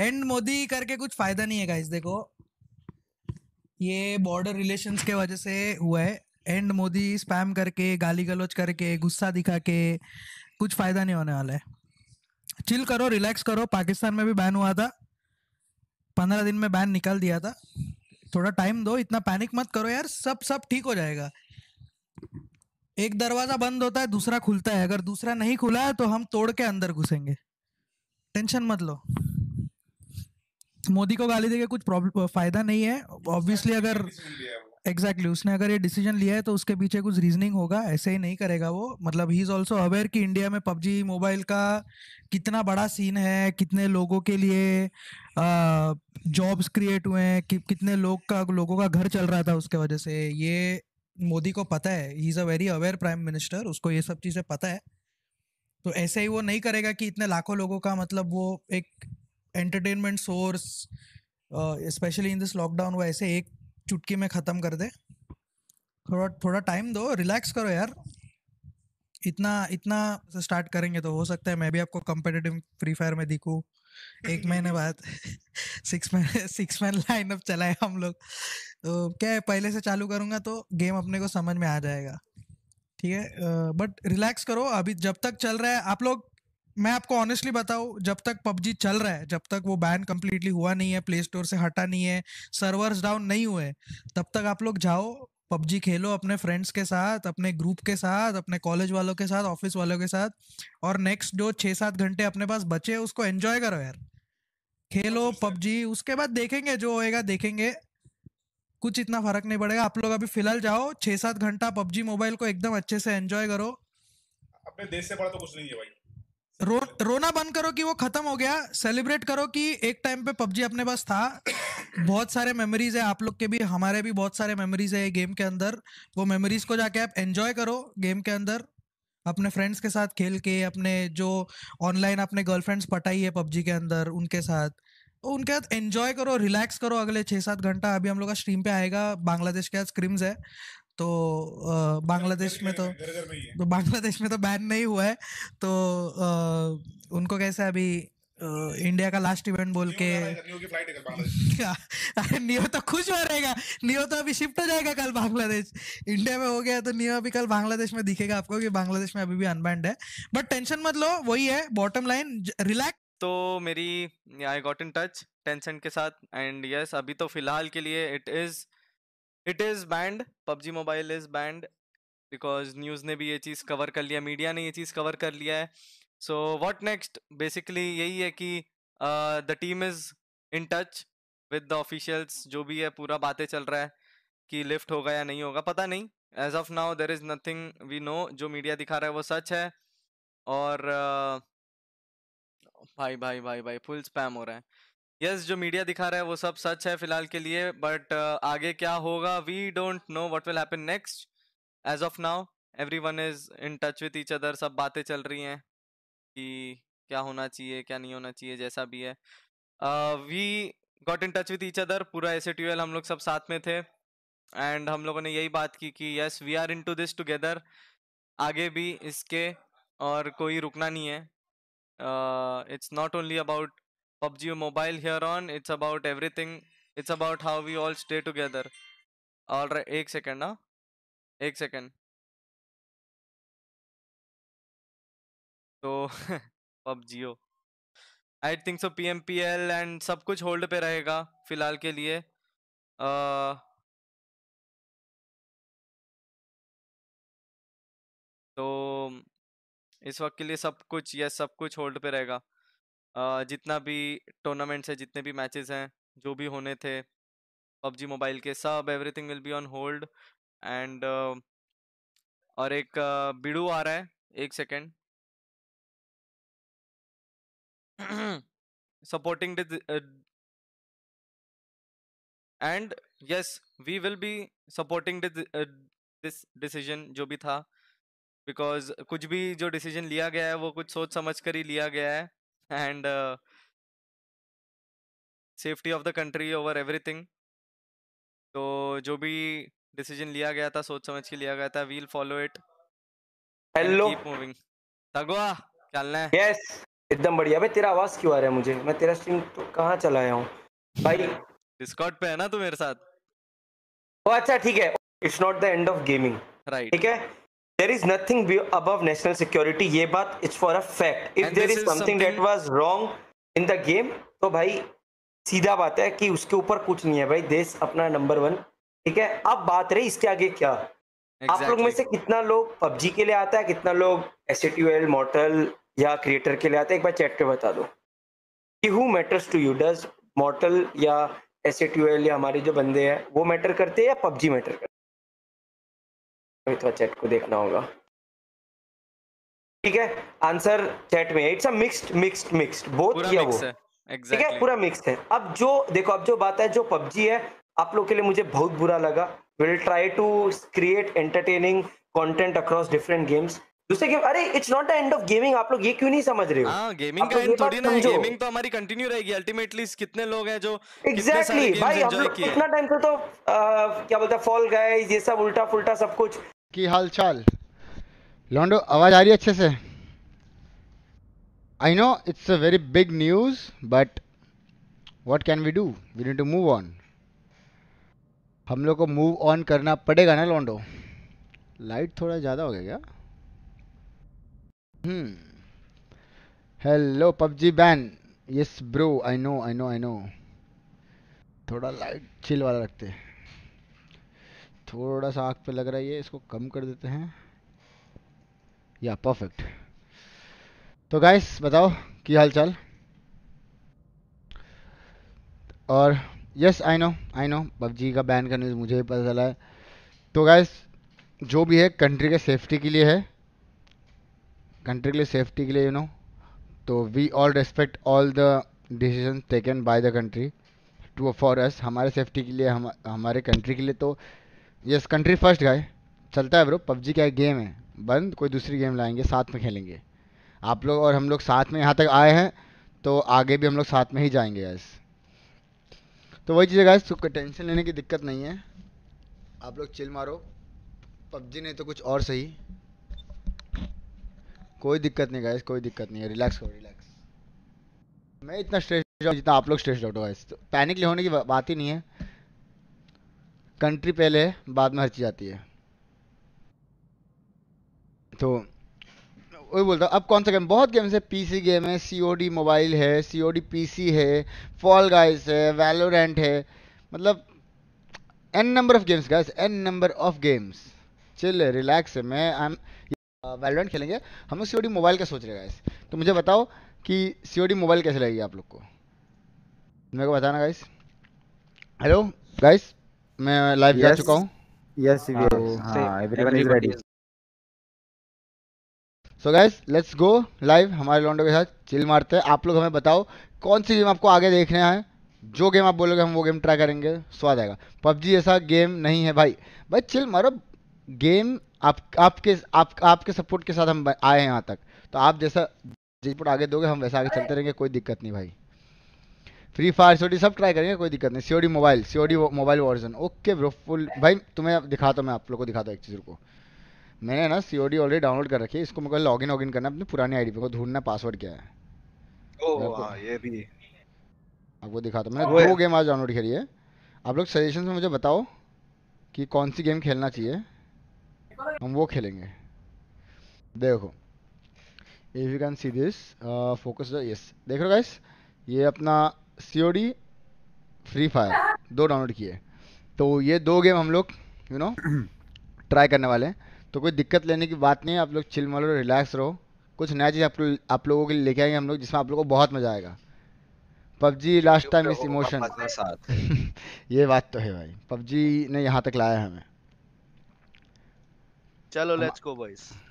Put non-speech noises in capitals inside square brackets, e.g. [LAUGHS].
And Modi करके कुछ फायदा नहीं है गाइस देखो ये बॉर्डर रिलेशंस के वजह से हुआ है एंड मोदी स्पैम करके गाली गलोच करके गुस्सा दिखा के कुछ फायदा नहीं होने वाला है चिल करो रिलैक्स करो पाकिस्तान में भी बैन हुआ था पंद्रह दिन में बैन निकाल दिया था थोड़ा टाइम दो इतना पैनिक मत करो यार सब सब ठीक हो जाएगा एक दरवाजा बंद होता है दूसरा खुलता है अगर दूसरा नहीं खुला है तो हम तोड़ के अंदर घुसेंगे टेंशन मत लो मोदी को गाली देके कुछ फायदा नहीं है ऑब्वियसली अगर एग्जैक्टली exactly, उसने अगर ये डिसीजन लिया है तो उसके पीछे कुछ रीजनिंग होगा ऐसे ही नहीं करेगा वो मतलब ही इज ऑल्सो अवेयर कि इंडिया में पबजी मोबाइल का कितना बड़ा सीन है कितने लोगों के लिए जॉब्स क्रिएट हुए हैं कि कितने लोग का लोगों का घर चल रहा था उसके वजह से ये मोदी को पता है he is a very aware prime minister उसको ये सब चीज़ें पता है तो ऐसे ही वो नहीं करेगा कि इतने लाखों लोगों का मतलब वो एक entertainment source specially in this lockdown वो ऐसे एक चुटकी में ख़त्म कर दे थोड़ा थोड़ा टाइम दो रिलैक्स करो यार इतना इतना स्टार्ट करेंगे तो हो सकता है मैं भी आपको कम्पिटेटिव फ्री फायर में दिखूँ एक महीने बाद six man six man lineup चलाए हम लोग तो क्या है पहले से चालू करूँगा तो गेम अपने को समझ में आ जाएगा ठीक है बट uh, रिलैक्स करो अभी जब तक चल रहा है आप लोग मैं आपको ऑनेस्टली बताऊं जब तक पबजी चल रहा है जब तक वो बैन कम्प्लीटली हुआ नहीं है प्ले स्टोर से हटा नहीं है सर्वर्स डाउन नहीं हुए तब तक आप लोग जाओ पबजी खेलो अपने फ्रेंड्स के साथ अपने ग्रुप के साथ अपने कॉलेज वालों के साथ ऑफिस वालों के साथ और नेक्स्ट जो छः सात घंटे अपने पास बचे उसको एंजॉय करो यार खेलो पबजी उसके बाद देखेंगे जो होएगा देखेंगे कुछ इतना फर्क नहीं पड़ेगा आप लोग अभी फिलहाल जाओ छः सात घंटा पबजी मोबाइल को एकदम अच्छे से एंजॉय करो अपने देश से बड़ा तो कुछ नहीं है भाई रो, रोना बंद करो कि वो खत्म हो गया सेलिब्रेट करो कि एक टाइम पे पबजी अपने पास था बहुत सारे मेमोरीज है आप लोग के भी हमारे भी बहुत सारे मेमोरीज है गेम के अंदर वो मेमोरीज को जाके आप एंजॉय करो गेम के अंदर अपने फ्रेंड्स के साथ खेल के अपने जो ऑनलाइन अपने गर्लफ्रेंड्स पटाई है पबजी के अंदर उनके साथ तो उनके साथ एंजॉय करो रिलैक्स करो अगले छः सात घंटा अभी हम लोग का स्ट्रीम पे आएगा बांग्लादेश के आज क्रिम्स है तो बांग्लादेश में तो तो बांग्लादेश में तो बैन नहीं हुआ है तो उनको कैसे अभी इंडिया का लास्ट इवेंट बोल के नियो तो खुश हो रहेगा नियो तो अभी शिफ्ट हो जाएगा कल बांग्लादेश इंडिया में हो गया तो नियो अभी कल बांग्लादेश में दिखेगा आपको कि बांग्लादेश में अभी भी अनबैंड है बट टेंशन मत लो वही है बॉटम लाइन रिलैक्स तो मेरी I got in touch tension के साथ एंड यस yes, अभी तो फिलहाल के लिए it is it is banned PUBG mobile is banned because news ने भी ये चीज़ कवर कर लिया मीडिया ने ये चीज़ कवर कर लिया है सो वॉट नेक्स्ट बेसिकली यही है कि the team is in touch with the officials जो भी है पूरा बातें चल रहा है कि लिफ्ट होगा या नहीं होगा पता नहीं as of now there is nothing we know जो मीडिया दिखा रहा है वो सच है और uh, भाई भाई भाई भाई फुल स्पैम हो रहा है यस yes, जो मीडिया दिखा रहा है वो सब सच है फिलहाल के लिए बट uh, आगे क्या होगा we don't know what will happen next as of now everyone is in touch with each other सब बातें चल रही हैं कि क्या होना चाहिए क्या नहीं होना चाहिए जैसा भी है we got in touch with each other पूरा एस हम लोग सब साथ में थे एंड हम लोगों ने यही बात की कि yes we are into this together आगे भी इसके और कोई रुकना नहीं है it's not only about PUBG Mobile here on. It's about everything. It's about how we all stay together. All right, एक सेकंड ना हाँ? एक सेकंड तो पबजियो I think so P M P L and सब कुछ होल्ड पे रहेगा फिलहाल के लिए तो इस वक्त के लिए सब कुछ यस सब कुछ होल्ड पे रहेगा जितना भी टूर्नामेंट्स है जितने भी मैचेस हैं जो भी होने थे पबजी मोबाइल के सब everything will be on hold and और एक बिड़ू आ रहा है एक second supporting and yes we will be supporting this decision जो भी था बिकॉज कुछ भी जो डिसीजन लिया गया है वो कुछ सोच समझ कर ही लिया गया है and uh, safety of the country over everything. तो जो भी decision लिया गया था सोच समझ के लिया गया था we'll follow it hello keep moving. तगवा चलना है yes, एकदम बढ़िया भाई तेरा आवाज क्यों आ रहा है मुझे मैं तेरा स्ट्रीम तो कहां चला आया हूं भाई डिस्कॉर्ड पे है ना तू मेरे साथ ओ अच्छा ठीक है it's not the end of gaming right ठीक है देर इज नथिंग अब नेशनल सिक्योरिटी ये बात it's for a fact if and there is, is something, something that was wrong तो भाई सीधा बात है कि उसके ऊपर कुछ नहीं है भाई देश अपना नंबर वन ठीक है अब बात रही इसके आगे क्या exactly. आप लोग में से कितना लोग पबजी के लिए आता है कितना लोग एस एल मॉटल या क्रिएटर के लिए आता है एक बार चैट पे बता दो कि who matters to you does Mortal या एस एल या हमारे जो बंदे हैं वो मैटर करते हैं या पबजी मैटर करते कोई थोड़ा चैट को देखना होगा ठीक है आंसर चैट में it's a mixed mixed mixed both किया वो ठीक है पूरा मिक्स है अब जो देखो अब जो बात है जो पबजी है आप लोग के लिए मुझे बहुत बुरा लगा will try to create entertaining content across different games दूसरे गेम अरे it's not the end of gaming आप लोग ये क्यों नहीं समझ रहे हो हां गेमिंग का एंड थोड़ी ना है गेमिंग तो हमारी कंटिन्यू रहेगी अल्टीमेटली कितने लोग हैं जो एग्जैक्टली exactly, भाई हम लोग कितना टाइम से तो आ, क्या बोलते हैं फॉल गाइस ये सब उल्टा फुल्टा सब कुछ की हाल चाल लॉन्डो आवाज़ आ रही है अच्छे से I know it's a very big news but what can we do we need to move on हम लोग को मूव ऑन करना पड़ेगा ना लॉन्डो लाइट थोड़ा ज़्यादा हो गया क्या hmm hmm. Hello PUBG ban yes bro I know I know I know थोड़ा लाइट चिल वाला रखते हैं थोड़ा सा आग पे लग रहा है ये इसको कम कर देते हैं या परफेक्ट तो गाइस बताओ की हाल चाल और yes I know I know PUBG का बैन करने से मुझे ही पता चला है तो गाइस जो भी है कंट्री के सेफ्टी के लिए है कंट्री के लिए सेफ्टी के लिए यू नो तो we all respect all the decision taken by the country to for us हमारे सेफ्टी के लिए हम हमारे कंट्री के लिए तो यस कंट्री फर्स्ट गाय चलता है ब्रो पबजी का एक गेम है बंद कोई दूसरी गेम लाएंगे साथ में खेलेंगे आप लोग और हम लोग साथ में यहाँ तक आए हैं तो आगे भी हम लोग साथ में ही जाएंगे गैस तो वही चीज़ गैस सुख टेंशन लेने की दिक्कत नहीं है आप लोग चिल मारो पबजी नहीं तो कुछ और सही कोई दिक्कत नहीं गैस कोई दिक्कत नहीं है रिलैक्स करो रिलैक्स मैं इतना स्ट्रेस जितना आप लोग स्ट्रेस आउट हो गए तो पैनिक होने की बात ही नहीं है कंट्री पहले है बाद में हर चीज़ आती है तो वही बोलता हूँ अब कौन सा गेम बहुत गेम्स है पीसी गेम है सीओडी मोबाइल है सीओडी पीसी है फॉल गाइस है वैलोरेंट है मतलब N number of games guys N number of games chill relax है मैं आई एम वैलोरेंट खेलेंगे हम लोग सीओडी मोबाइल का सोच रहे गाइस तो मुझे बताओ कि सीओडी मोबाइल कैसे लगेगी आप लोग को मेरे को बताना गाइस हेलो गाइस मैं लाइव जा चुका हूँ yes everyone so guys let's go live हमारे लॉन्डो के साथ चिल मारते हैं आप लोग हमें बताओ कौन सी गेम आपको आगे देखने हैं जो गेम आप बोलोगे हम वो गेम ट्राई करेंगे स्वाद आएगा पबजी ऐसा गेम नहीं है भाई भाई चिल मारो गेम आप आपके आप आपके सपोर्ट के साथ हम आए हैं यहाँ तक तो आप जैसा जिस पर आगे दोगे हम वैसा आगे चलते रहेंगे कोई दिक्कत नहीं भाई फ्री फायर सीओडी सब ट्राई करेंगे कोई दिक्कत नहीं COD mobile COD mobile version okay bro full भाई तुम्हें दिखाता तो हूँ मैं आप लोग को दिखाता हूँ एक चीज़ को मैंने ना सीओडी ऑलरेडी डाउनलोड कर रखी है इसको मेरे लॉग इन वॉगिन करना अपनी पुरानी आई डी को ढूंढना पासवर्ड क्या है आपको हाँ, दिखाता हूँ मैंने दो गेम आज डाउनलोड करी है आप लोग सजेशन में मुझे बताओ कि कौन सी गेम खेलना चाहिए हम वो खेलेंगे देखो if you can see this focus yes देख रहे हो गाइस ये अपना सी फ्री फायर दो डाउनलोड किए तो ये दो गेम हम लोग यू नो ट्राई करने वाले हैं तो कोई दिक्कत लेने की बात नहीं है आप लोग चिल मारो रिलैक्स रहो कुछ नया चीज़ आप लोग आप लोगों के लिए लेके आएंगे हम लोग जिसमें आप लोगों को बहुत मज़ा आएगा पबजी लास्ट टाइम इस इमोशन साथ [LAUGHS] ये बात तो है भाई पबजी ने यहाँ तक लाया हमें चलो लेट्स गो बॉयज